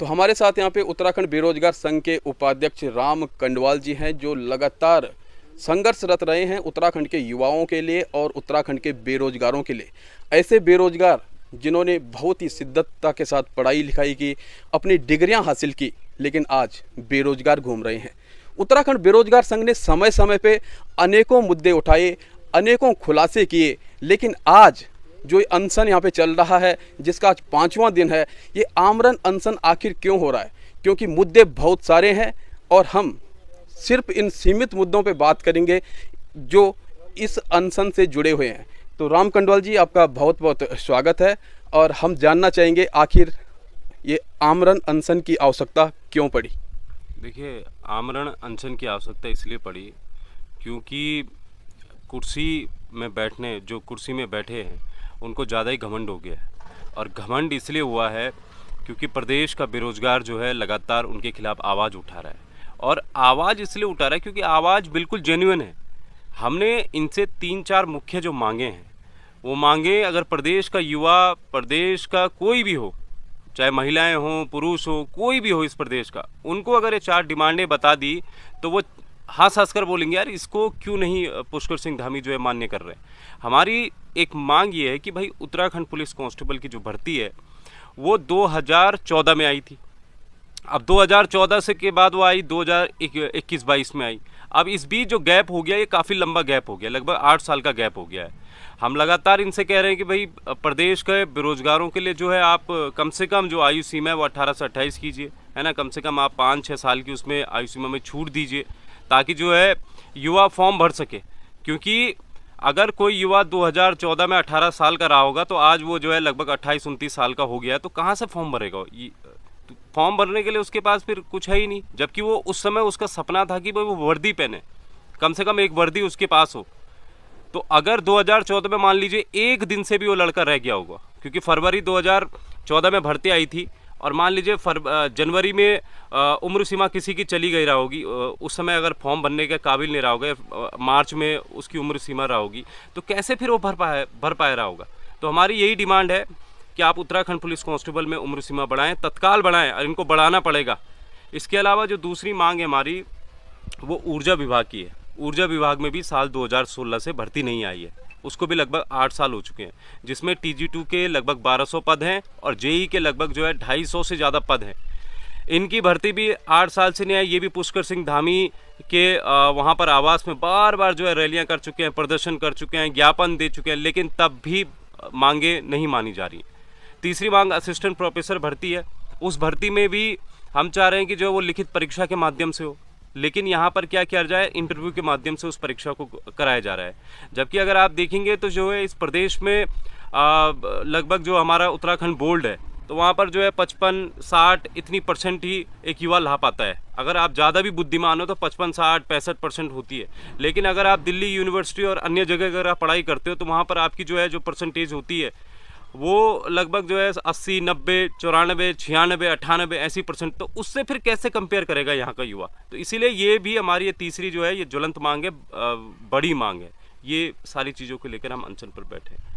तो हमारे साथ यहाँ पे उत्तराखंड बेरोजगार संघ के उपाध्यक्ष राम कंडवाल जी हैं जो लगातार संघर्षरत रहे हैं उत्तराखंड के युवाओं के लिए और उत्तराखंड के बेरोजगारों के लिए ऐसे बेरोजगार जिन्होंने बहुत ही शिद्दतता के साथ पढ़ाई लिखाई की अपनी डिग्रियां हासिल की लेकिन आज बेरोजगार घूम रहे हैं उत्तराखंड बेरोजगार संघ ने समय समय पे अनेकों मुद्दे उठाए अनेकों खुलासे किए लेकिन आज जो अनशन यहाँ पे चल रहा है जिसका आज पाँचवा दिन है ये आमरण अनशन आखिर क्यों हो रहा है क्योंकि मुद्दे बहुत सारे हैं और हम सिर्फ इन सीमित मुद्दों पे बात करेंगे जो इस अनशन से जुड़े हुए हैं तो राम कंडवाल जी आपका बहुत बहुत स्वागत है और हम जानना चाहेंगे आखिर ये आमरण अनशन की आवश्यकता क्यों पड़ी देखिए आमरण अनशन की आवश्यकता इसलिए पड़ी क्योंकि कुर्सी में बैठने जो कुर्सी में बैठे हैं उनको ज़्यादा ही घमंड हो गया है और घमंड इसलिए हुआ है क्योंकि प्रदेश का बेरोजगार जो है लगातार उनके खिलाफ आवाज़ उठा रहा है और आवाज़ इसलिए उठा रहा है क्योंकि आवाज़ बिल्कुल जेन्यून है हमने इनसे तीन चार मुख्य जो मांगे हैं वो मांगे अगर प्रदेश का युवा प्रदेश का कोई भी हो चाहे महिलाएं हों पुरुष हो कोई भी हो इस प्रदेश का उनको अगर ये चार डिमांडें बता दी तो वो हंस हंस कर बोलेंगे यार इसको क्यों नहीं पुष्कर सिंह धामी जो है मान्य कर रहे हैं हमारी एक मांग ये है कि भाई उत्तराखंड पुलिस कांस्टेबल की जो भर्ती है वो 2014 में आई थी अब 2014 से के बाद वो आई 2021 बाईस में आई अब इस बीच जो गैप हो गया ये काफ़ी लंबा गैप हो गया लगभग आठ साल का गैप हो गया है हम लगातार इनसे कह रहे हैं कि भाई प्रदेश के बेरोजगारों के लिए जो है आप कम से कम जो आयु सीमा है वो अट्ठारह से अट्ठाईस कीजिए है ना कम से कम आप पाँच छः साल की उसमें आयु सीमा में छूट दीजिए ताकि जो है युवा फॉर्म भर सके क्योंकि अगर कोई युवा 2014 में 18 साल का रहा होगा तो आज वो जो है लगभग अट्ठाईस उनतीस साल का हो गया है तो कहाँ से फॉर्म भरेगा तो फॉर्म भरने के लिए उसके पास फिर कुछ है ही नहीं जबकि वो उस समय उसका सपना था कि भाई वो वर्दी पहने कम से कम एक वर्दी उसके पास हो तो अगर 2014 में मान लीजिए एक दिन से भी वो लड़का रह गया होगा क्योंकि फरवरी 2014 में भर्ती आई थी और मान लीजिए फर जनवरी में उम्र सीमा किसी की चली गई रहा होगी उस समय अगर फॉर्म भरने के काबिल नहीं रहा होगा मार्च में उसकी उम्र सीमा रहा होगी तो कैसे फिर वो भर पाए भर पाए रहा होगा तो हमारी यही डिमांड है कि आप उत्तराखंड पुलिस कांस्टेबल में उम्र सीमा बढ़ाएं तत्काल बढ़ाएं और इनको बढ़ाना पड़ेगा इसके अलावा जो दूसरी मांग है हमारी वो ऊर्जा विभाग की है ऊर्जा विभाग में भी साल दो से भर्ती नहीं आई है उसको भी लगभग आठ साल हो चुके हैं जिसमें टी के लगभग 1200 पद हैं और जेई e के लगभग जो है 250 से ज़्यादा पद हैं इनकी भर्ती भी आठ साल से नहीं आई ये भी पुष्कर सिंह धामी के वहाँ पर आवास में बार बार जो है रैलियाँ कर चुके हैं प्रदर्शन कर चुके हैं ज्ञापन दे चुके हैं लेकिन तब भी मांगे नहीं मानी जा रही तीसरी मांग असिस्टेंट प्रोफेसर भर्ती है उस भर्ती में भी हम चाह रहे हैं कि जो वो लिखित परीक्षा के माध्यम से हो लेकिन यहाँ पर क्या किया जाए इंटरव्यू के माध्यम से उस परीक्षा को कराया जा रहा है जबकि अगर आप देखेंगे तो जो है इस प्रदेश में लगभग जो हमारा उत्तराखंड बोर्ड है तो वहाँ पर जो है पचपन साठ इतनी परसेंट ही एक युवा ला पाता है अगर आप ज़्यादा भी बुद्धिमान हो तो पचपन साठ पैंसठ परसेंट होती है लेकिन अगर आप दिल्ली यूनिवर्सिटी और अन्य जगह अगर आप पढ़ाई करते हो तो वहाँ पर आपकी जो है जो परसेंटेज होती है वो लगभग जो है अस्सी नब्बे चौरानबे छियानबे अट्ठानबे ऐसी परसेंट तो उससे फिर कैसे कंपेयर करेगा यहाँ का युवा तो इसीलिए ये भी हमारी ये तीसरी जो है ये ज्वलंत मांग है बड़ी मांग है ये सारी चीज़ों को लेकर हम अनशन पर बैठे हैं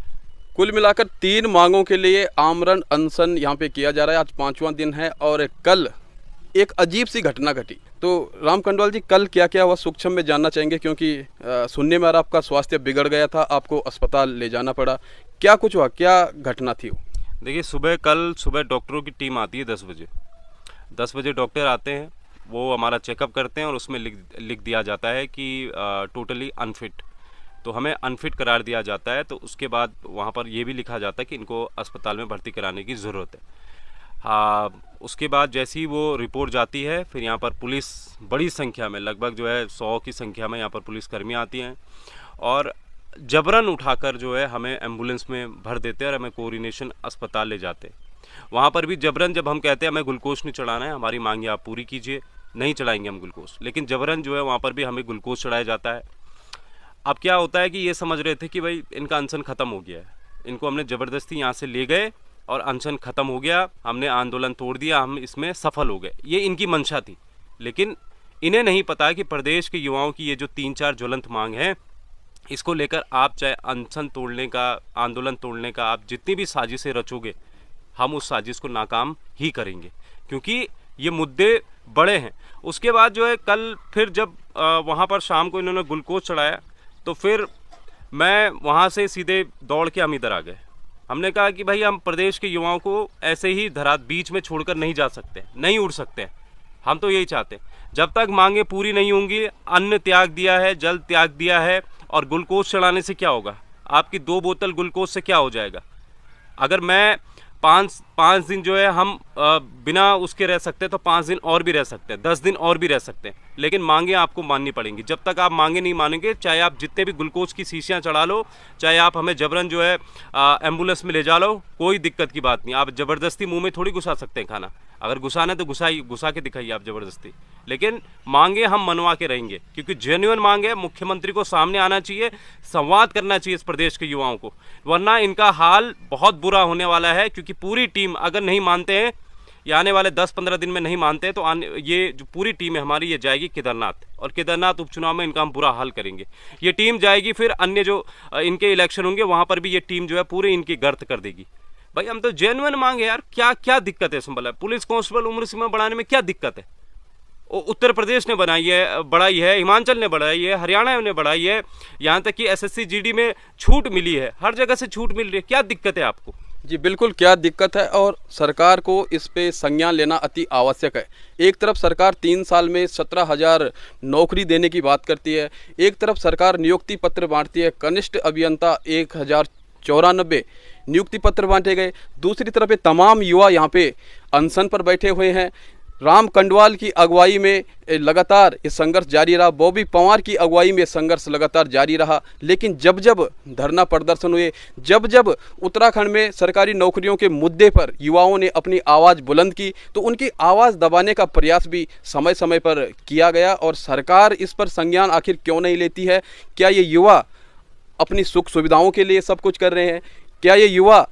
कुल मिलाकर तीन मांगों के लिए आमरण अनशन यहाँ पे किया जा रहा है आज पाँचवा दिन है और कल एक अजीब सी घटना घटी तो राम कंडवाल जी कल क्या क्या हुआ सूक्ष्म में जानना चाहेंगे क्योंकि सुनने में आ रहा आपका स्वास्थ्य बिगड़ गया था आपको अस्पताल ले जाना पड़ा क्या कुछ हुआ क्या घटना थी देखिए सुबह कल सुबह डॉक्टरों की टीम आती है दस बजे दस बजे डॉक्टर आते हैं वो हमारा चेकअप करते हैं और उसमें लिख लिख दिया जाता है कि आ, टोटली अनफिट तो हमें अनफिट करार दिया जाता है तो उसके बाद वहाँ पर यह भी लिखा जाता है कि इनको अस्पताल में भर्ती कराने की ज़रूरत है आ, उसके बाद जैसी वो रिपोर्ट जाती है फिर यहाँ पर पुलिस बड़ी संख्या में लगभग जो है सौ की संख्या में यहाँ पर पुलिसकर्मी आती हैं और जबरन उठाकर जो है हमें एम्बुलेंस में भर देते और हमें कोऑर्डिनेशन अस्पताल ले जाते वहाँ पर भी जबरन जब हम कहते हैं हमें ग्लूकोज नहीं चढ़ाना है हमारी मांगे आप पूरी कीजिए नहीं चढ़ाएंगे हम ग्लूकोज लेकिन जबरन जो है वहाँ पर भी हमें ग्लूकोज चढ़ाया जाता है अब क्या होता है कि ये समझ रहे थे कि भाई इनका अनशन ख़त्म हो गया है इनको हमने ज़बरदस्ती यहाँ से ले गए और अनशन ख़त्म हो गया हमने आंदोलन तोड़ दिया हम इसमें सफल हो गए ये इनकी मंशा थी लेकिन इन्हें नहीं पता कि प्रदेश के युवाओं की ये जो तीन चार ज्वलंत मांग हैं इसको लेकर आप चाहे अनशन तोड़ने का आंदोलन तोड़ने का आप जितनी भी साजिशें रचोगे हम उस साजिश को नाकाम ही करेंगे क्योंकि ये मुद्दे बड़े हैं उसके बाद जो है कल फिर जब वहाँ पर शाम को इन्होंने ग्लूकोज चढ़ाया तो फिर मैं वहाँ से सीधे दौड़ के हम इधर आ गए हमने कहा कि भाई हम प्रदेश के युवाओं को ऐसे ही धरा बीच में छोड़कर नहीं जा सकते नहीं उड़ सकते हम तो यही चाहते हैं जब तक मांगे पूरी नहीं होंगी अन्न त्याग दिया है जल त्याग दिया है और ग्लूकोज चढ़ाने से क्या होगा आपकी दो बोतल ग्लूकोज से क्या हो जाएगा अगर मैं पाँच पाँच दिन जो है हम बिना उसके रह सकते हैं तो पाँच दिन और भी रह सकते हैं दस दिन और भी रह सकते हैं लेकिन मांगे आपको माननी पड़ेंगी जब तक आप मांगे नहीं मानेंगे चाहे आप जितने भी ग्लूकोज की शीशियाँ चढ़ा लो चाहे आप हमें जबरन जो है एम्बुलेंस में ले जा लो कोई दिक्कत की बात नहीं आप ज़बरदस्ती मुँह में थोड़ी घुसा सकते हैं खाना अगर घुसाना है तो घुसाई घुसा के दिखाइए आप ज़बरदस्ती लेकिन मांगे हम मनवा के रहेंगे क्योंकि जेन्यून मांगे मुख्यमंत्री को सामने आना चाहिए संवाद करना चाहिए इस प्रदेश के युवाओं को वरना इनका हाल बहुत बुरा होने वाला है क्योंकि पूरी टीम अगर नहीं मानते हैं या आने वाले 10-15 दिन में नहीं मानते हैं तो आने ये जो पूरी टीम है हमारी ये जाएगी केदारनाथ और केदारनाथ उपचुनाव में इनका हम बुरा हाल करेंगे ये टीम जाएगी फिर अन्य जो इनके इलेक्शन होंगे वहाँ पर भी ये टीम जो है पूरे इनकी गर्त कर देगी भाई हम तो जेनुअन मांगे यार क्या क्या दिक्कत है संभल पुलिस कांस्टेबल उम्र सीमा बढ़ाने में क्या दिक्कत है उत्तर प्रदेश ने बनाई है बढ़ाई है हिमाचल ने बढ़ाई है हरियाणा ने बढ़ाई है यहाँ तक कि एसएससी जीडी में छूट मिली है हर जगह से छूट मिल रही है क्या दिक्कत है आपको जी बिल्कुल क्या दिक्कत है और सरकार को इस पे संज्ञान लेना अति आवश्यक है एक तरफ सरकार तीन साल में सत्रह हज़ार नौकरी देने की बात करती है एक तरफ सरकार नियुक्ति पत्र बांटती है कनिष्ठ अभियंता एक हज़ार चौरानबे नियुक्ति पत्र बांटे गए दूसरी तरफ ये तमाम युवा यहाँ पे अनशन पर बैठे हुए हैं राम कंडवाल की अगुवाई में लगातार ये संघर्ष जारी रहा बॉबी पंवार की अगुवाई में संघर्ष लगातार जारी रहा लेकिन जब जब धरना प्रदर्शन हुए जब जब उत्तराखंड में सरकारी नौकरियों के मुद्दे पर युवाओं ने अपनी आवाज़ बुलंद की तो उनकी आवाज़ दबाने का प्रयास भी समय समय पर किया गया और सरकार इस पर संज्ञान आखिर क्यों नहीं लेती है क्या ये युवा अपनी सुख सुविधाओं के लिए सब कुछ कर रहे हैं क्या ये युवा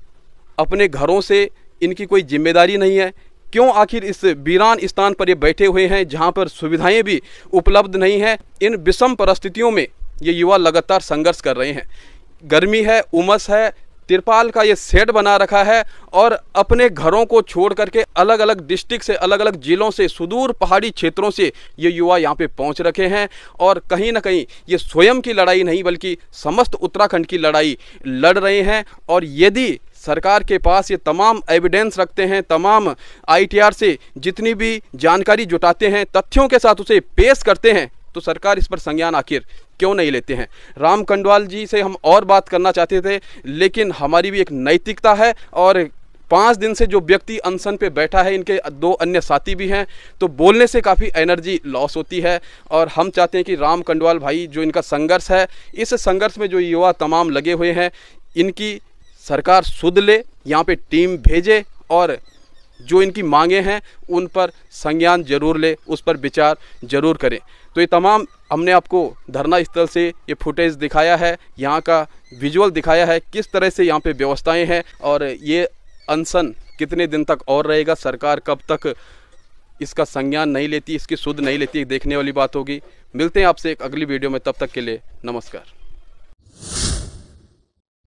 अपने घरों से इनकी कोई जिम्मेदारी नहीं है क्यों आखिर इस वीरान स्थान पर ये बैठे हुए हैं जहां पर सुविधाएं भी उपलब्ध नहीं हैं इन विषम परिस्थितियों में ये युवा लगातार संघर्ष कर रहे हैं गर्मी है उमस है तिरपाल का ये सेट बना रखा है और अपने घरों को छोड़ करके अलग अलग डिस्ट्रिक्ट से अलग अलग ज़िलों से सुदूर पहाड़ी क्षेत्रों से ये युवा यहाँ पे पहुँच रखे हैं और कहीं ना कहीं ये स्वयं की लड़ाई नहीं बल्कि समस्त उत्तराखंड की लड़ाई लड़ रहे हैं और यदि सरकार के पास ये तमाम एविडेंस रखते हैं तमाम आईटीआर से जितनी भी जानकारी जुटाते हैं तथ्यों के साथ उसे पेश करते हैं तो सरकार इस पर संज्ञान आखिर क्यों नहीं लेते हैं राम कंडवाल जी से हम और बात करना चाहते थे लेकिन हमारी भी एक नैतिकता है और पाँच दिन से जो व्यक्ति अनशन पे बैठा है इनके दो अन्य साथी भी हैं तो बोलने से काफ़ी एनर्जी लॉस होती है और हम चाहते हैं कि राम कंडवाल भाई जो इनका संघर्ष है इस संघर्ष में जो युवा तमाम लगे हुए हैं इनकी सरकार सुध ले यहाँ पे टीम भेजे और जो इनकी मांगे हैं उन पर संज्ञान जरूर ले उस पर विचार जरूर करें तो ये तमाम हमने आपको धरना स्थल से ये फुटेज दिखाया है यहाँ का विजुअल दिखाया है किस तरह से यहाँ पे व्यवस्थाएं हैं और ये अनसन कितने दिन तक और रहेगा सरकार कब तक इसका संज्ञान नहीं लेती इसकी सुध नहीं लेती देखने वाली बात होगी मिलते हैं आपसे एक अगली वीडियो में तब तक के लिए नमस्कार